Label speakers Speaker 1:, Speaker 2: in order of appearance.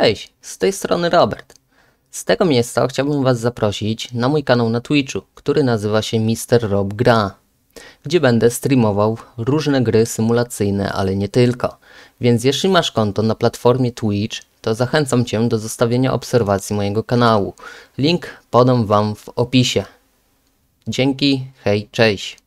Speaker 1: Cześć, z tej strony
Speaker 2: Robert. Z tego miejsca chciałbym Was zaprosić na mój kanał na Twitchu, który nazywa się Mister Rob Gra, gdzie będę streamował różne gry symulacyjne, ale nie tylko. Więc jeśli masz konto na platformie Twitch, to zachęcam Cię do zostawienia obserwacji mojego kanału. Link podam Wam w opisie. Dzięki, hej, cześć.